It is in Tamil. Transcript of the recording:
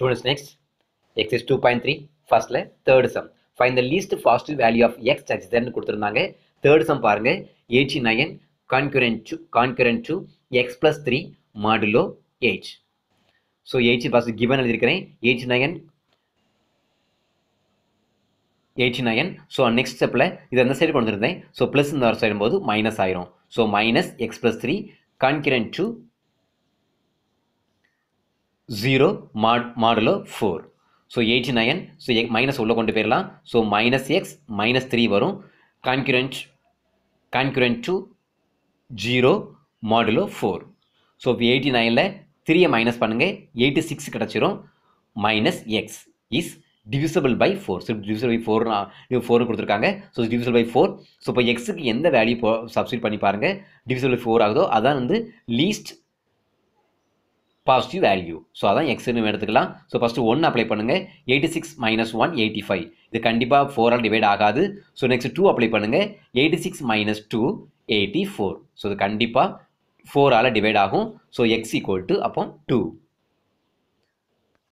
Students next, x is 2.3, firstல third sum. Find the least fastest value of x such சச்சிதன் குடுத்திருந்தாங்க, third sum பாருங்க, 89 concurrent to, concurrent to x plus 3 modulo h. So, h பாசு given அல்திருக்கிறேன், 89 எயிட்டி நைன் ஸோ நெக்ஸ்ட் இது அந்த சைடு கொண்டு இருந்தேன் ஸோ இந்த வர போது மைனஸ் ஆயிரும் so minus x plus three congruent to zero mod modulo four so eighty nine so x minus உள்ளே கொண்டு போயிடலாம் so minus x minus three வரும் congruent congruent to zero modulo four so இப்போ எயிட்டி நைனில் த்ரீயை மைனஸ் பண்ணுங்கள் எயிட்டி சிக்ஸ் கிடச்சிரும் minus x is divisible by four so divisible by four four கொடுத்துருக்காங்க so divisible by four so இப்போ எக்ஸுக்கு எந்த வேல்யூ போ சப்ஸ்டியூட் பண்ணி பாருங்கள் டிவிசபிள் பை ஃபோர் ஆகுதோ அதான் வந்து லீஸ்ட் பாசிட்டிவ் வேல்யூ ஸோ அதான் எக்ஸ்னு எடுத்துக்கலாம் ஸோ ஃபஸ்ட்டு ஒன்று அப்ளை பண்ணுங்கள் eighty six minus one eighty five இது கண்டிப்பாக ஃபோரால் டிவைட் ஆகாது ஸோ நெக்ஸ்ட் டூ அப்ளை பண்ணுங்கள் eighty six minus two eighty four so இது கண்டிப்பாக ஃபோரால் டிவைட் ஆகும் ஸோ எக்ஸ் ஈக்குவல் டு அப்போ டூ